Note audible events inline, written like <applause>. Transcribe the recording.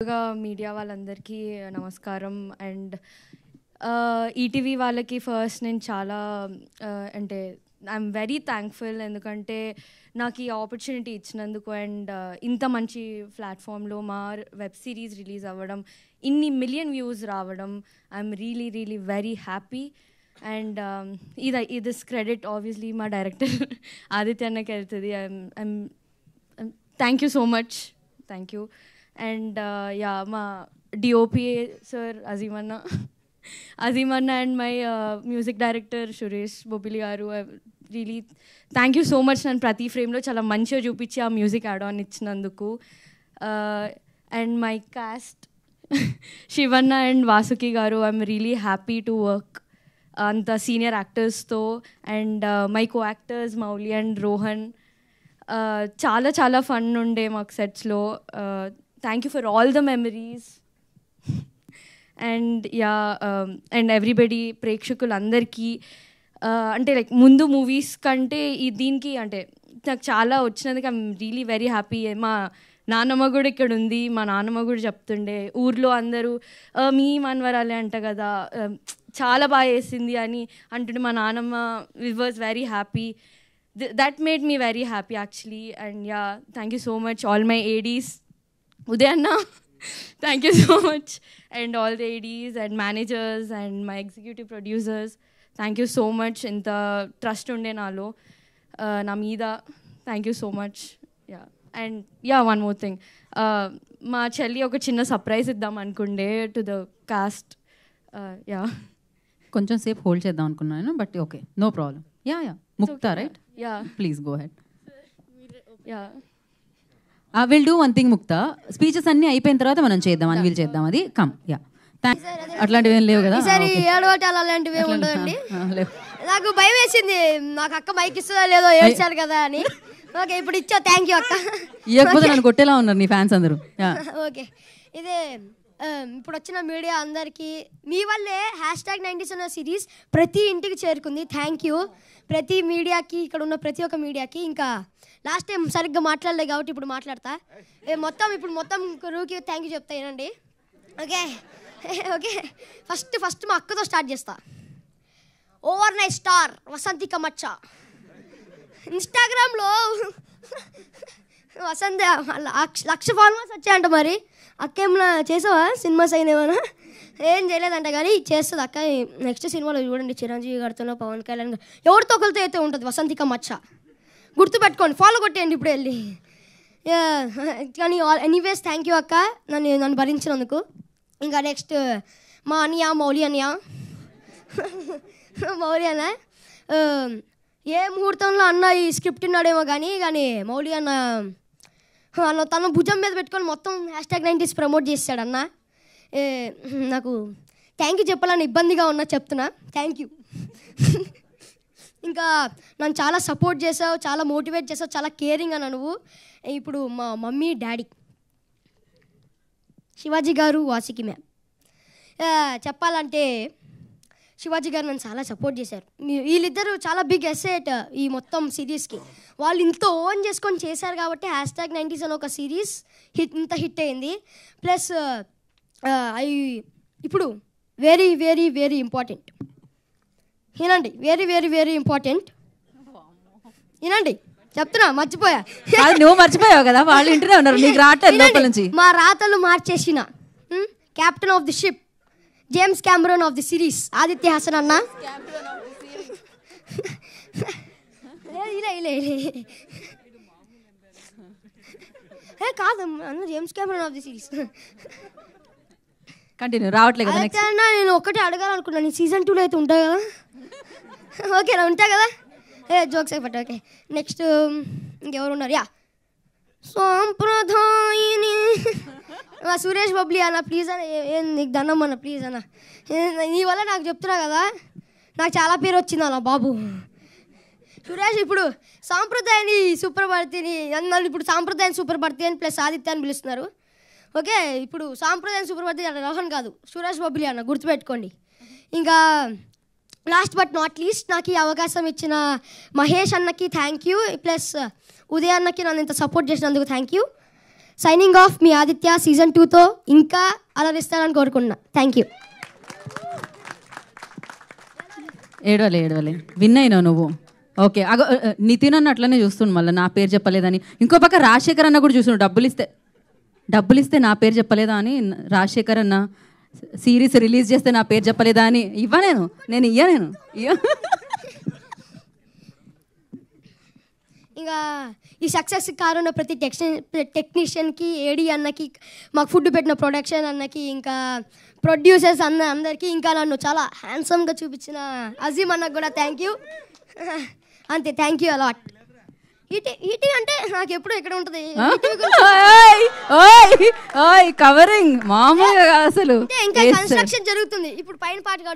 ముందుగా మీడియా వాళ్ళందరికీ నమస్కారం అండ్ ఈటీవీ వాళ్ళకి ఫస్ట్ నేను చాలా అంటే ఐఎమ్ వెరీ థ్యాంక్ఫుల్ ఎందుకంటే నాకు ఈ ఆపర్చునిటీ ఇచ్చినందుకు అండ్ ఇంత మంచి ప్లాట్ఫామ్లో మా వెబ్ సిరీస్ రిలీజ్ అవ్వడం ఇన్ని మిలియన్ వ్యూస్ రావడం I'm really really very happy and ఇది ఇది క్రెడిట్ ఆబ్వియస్లీ మా డైరెక్టర్ <laughs> ఆదిత్య వెళ్తుంది I'm I'm thank you so much thank you and yeah మా డిఓపిఏ సార్ అజీమన్న అజీమన్న and my music director Suresh Bobbili గారు really thank you so much నన్ను ప్రతి ఫ్రేమ్లో చాలా మంచిగా చూపించి ఆ మ్యూజిక్ యాడ్ ఆన్ ఇచ్చినందుకు అండ్ మై కాస్ట్ శివన్న అండ్ వాసుకి గారు I'm really happy to work అంత సీనియర్ యాక్టర్స్తో and my co actors Mouli and Rohan చాలా చాలా ఫన్ ఉండే మాకు సెట్స్లో thank you for all the memories and yeah and everybody ప్రేక్షకులందరికీ అంటే లైక్ ముందు మూవీస్ కంటే ఈ దీనికి అంటే నాకు చాలా వచ్చినందుకు ఐమ్ రియలీ వెరీ హ్యాపీ మా నానమ్మ కూడా ఇక్కడ ఉంది మా నానమ్మ కూడా చెప్తుండే ఊర్లో అందరూ మీ uh, మనవరాలే అంట కదా um, చాలా బాగా వేసింది అని అంటుండే మా నానమ్మ we was very happy that made me very happy actually and yeah thank you so much all my ADs ఉదయాన్న thank you so much and all all and managers and my executive producers thank you so much ఇంత trust ఉండే నాలో uh, నా మీద thank you so much yeah and yeah one more thing మా చెల్లి ఒక చిన్న సర్ప్రైజ్ ఇద్దాం అనుకుండే టు ద కాస్ట్ యా కొంచెం సేఫ్ హోల్డ్ చేద్దాం అనుకున్నాను but okay no problem yeah yeah Mukta right yeah please go ahead yeah I will do one thing Mukta speeches అన్ని అయిపోయిన తర్వాత మనం చేద్దాం అని వీళ్ళు చేద్దాం అది కమ్ యా అట్లాంటివి ఏం లేవు కదా ah, నాకు భయం వేసింది నాకు అక్క మైక్ ఇస్తుందా లేదో ఏడ్చారు కదా అని ఓకే ఇప్పుడు ఇచ్చా థ్యాంక్ యూ అక్క ఇవ్వకపోతే నన్ను కొట్టేలా ఉన్నారు నీ ఫ్యాన్స్ అందరూ ఓకే <laughs> ఇదే ఇప్పుడు వచ్చిన మీడియా అందరికీ మీ వల్లే హ్యాష్ ట్యాగ్ నైంటీస్ అన్న సిరీస్ ప్రతి ఇంటికి చేరుకుంది థ్యాంక్ యూ ప్రతి మీడియాకి ఇక్కడ ఉన్న ప్రతి ఒక్క మీడియాకి ఇంకా లాస్ట్ టైం సరిగ్గా మాట్లాడలేదు కాబట్టి ఇప్పుడు మాట్లాడతా మొత్తం ఇప్పుడు మొత్తం రూకి థ్యాంక్ యూ చెప్తా ఏనండి ఓకే ఓకే ఫస్ట్ ఫస్ట్ మా అక్కతో స్టార్ట్ చేస్తా ఓవర్ నైట్ స్టార్ వసంతి కమచ్చ ఇన్స్టాగ్రామ్లో వసంత లక్ష ఫార్మర్స్ వచ్చాయంట మరి అక్క ఏమైనా చేసావా సినిమాస్ అయినవనా ఏం చేయలేదంట కానీ చేస్తుంది అక్క నెక్స్ట్ సినిమాలో చూడండి చిరంజీవి గారితోనో పవన్ కళ్యాణ్ గారు ఎవరితో ఒకరితో అయితే ఉంటుంది వసంతిక మచ్చ గుర్తుపెట్టుకోండి ఫాలో కొట్టేయండి ఇప్పుడు వెళ్ళి కానీ ఆల్ ఎనీవేస్ థ్యాంక్ యూ అక్క నన్ను నన్ను భరించినందుకు ఇంకా నెక్స్ట్ మా అన్నయ్య మౌలి అన్నయ్య <laughs> మౌలి అన్న ఏ ముహూర్తంలో అన్న ఈ స్క్రిప్ట్ ఉన్నాడేమో కానీ కానీ మౌలి అన్న వాళ్ళు తను భుజం మీద పెట్టుకొని మొత్తం హ్యాష్ ట్యాగ్ నైంటీస్ ప్రమోట్ చేస్తాడన్న నాకు థ్యాంక్ యూ చెప్పాలని ఇబ్బందిగా ఉన్నా చెప్తున్నా థ్యాంక్ యూ ఇంకా నన్ను చాలా సపోర్ట్ చేసావు చాలా మోటివేట్ చేసావు చాలా కేరింగ్ అన్న నువ్వు ఇప్పుడు మా మమ్మీ డాడీ శివాజీ గారు వాసికి మ్యామ్ చెప్పాలంటే శివాజీ గారు నన్ను చాలా సపోర్ట్ చేశారు వీళ్ళిద్దరూ చాలా బిగ్ ఎసెట్ uh, ఈ మొత్తం సిరీస్కి వాళ్ళు ఇంత ఓన్ చేసుకొని చేశారు కాబట్టి హ్యాష్ ట్యాగ్ నైంటీస్ అని ఒక సిరీస్ హిట్ ఇంత హిట్ అయింది ప్లస్ ఐ uh, uh, ఇప్పుడు వెరీ వెరీ వెరీ ఇంపార్టెంట్ ఏనండి వెరీ వెరీ వెరీ ఇంపార్టెంట్ ఏనండి చెప్తున్నా మర్చిపోయా నువ్వు మర్చిపోయావు కదా వాళ్ళు ఇంటనే ఉన్నారు నీకు నుంచి మా రాతలు మార్చేసిన captain of the ship James Cameron of the series Aditya Hasan అన్న ఏ కాదు అన్న James Cameron of the series continue రావట్లేదు కదా అన్న నేను ఒక్కటే అడగాలనుకున్నాను సీజన్ టూలో అయితే ఉంటా కదా ఓకే <laughs> ఉంటా కదా ఏ జోక్స్ అయిపోతా ఓకే నెక్స్ట్ ఇంకెవరు ఉన్నారు యా సాంప్రదాయని <laughs> సురేష్ బబ్లీ అన్న ప్లీజ్ అన్న నీకు దండం అన్న ప్లీజ్ అన్న నీ వల్ల నాకు చెప్తున్నా కదా నాకు చాలా పేరు వచ్చింది అన్న బాబు సురేష్ ఇప్పుడు సాంప్రదాయాన్ని సూపర్ భర్తీని నన్ను ఇప్పుడు సాంప్రదాయం సూపర్ భర్తీ అని ప్లస్ ఆదిత్య అని పిలుస్తున్నారు ఓకే ఇప్పుడు సాంప్రదాయం సూపర్ భర్తీ రోహన్ కాదు సురేష్ బొబ్బిలి అన్న గుర్తుపెట్టుకోండి ఇంకా లాస్ట్ బట్ నాట్ లీస్ట్ నాకు ఈ అవకాశం ఇచ్చిన మహేష్ అన్నకి థ్యాంక్ యూ ప్లస్ ఉదయ్ అన్నకి నన్ను ఇంత సపోర్ట్ చేసినందుకు థ్యాంక్ యూ సైనింగ్ ఆఫ్ మీ ఆదిత్య సీజన్ టూతో ఇంకా అలరిస్తారని కోరుకుంటున్నా థ్యాంక్ యూ ఏడవలే ఏడవలే విన్ అయినా నువ్వు ఓకే అగో నితిన్ అన్న అట్లనే చూస్తుండు మళ్ళీ నా పేరు చెప్పలేదని ఇంకో పక్క రాజశేఖర్ అన్న కూడా చూస్తున్నాడు డబ్బులు ఇస్తే డబ్బులు ఇస్తే నా పేరు చెప్పలేదా అని రాజశేఖర్ అన్న సిరీస్ రిలీజ్ చేస్తే నా పేరు చెప్పలేదా అని ఇవ్వలేను నేను ఇయ్యనేను ఇయ్య ఇంకా ఈ సక్సెస్ కారున్న ప్రతి టెక్షన్ టెక్నీషియన్కి ఏడి అన్నకి మాకు ఫుడ్ పెట్టిన ప్రొడక్షన్ అన్నకి ఇంకా ప్రొడ్యూసర్స్ అన్న అందరికీ ఇంకా నన్ను చాలా హ్యాండ్సమ్గా చూపించిన అజీమ్ అన్నకు కూడా థ్యాంక్ యూ <laughs> అంతే thank you a lot ET ET అంటే నాకు ఎప్పుడు ఎక్కడ ఉంటుంది కవరింగ్ e మామూలుగా అసలు ఇంకా కన్స్ట్రక్షన్ జరుగుతుంది ఇప్పుడు పైన పాట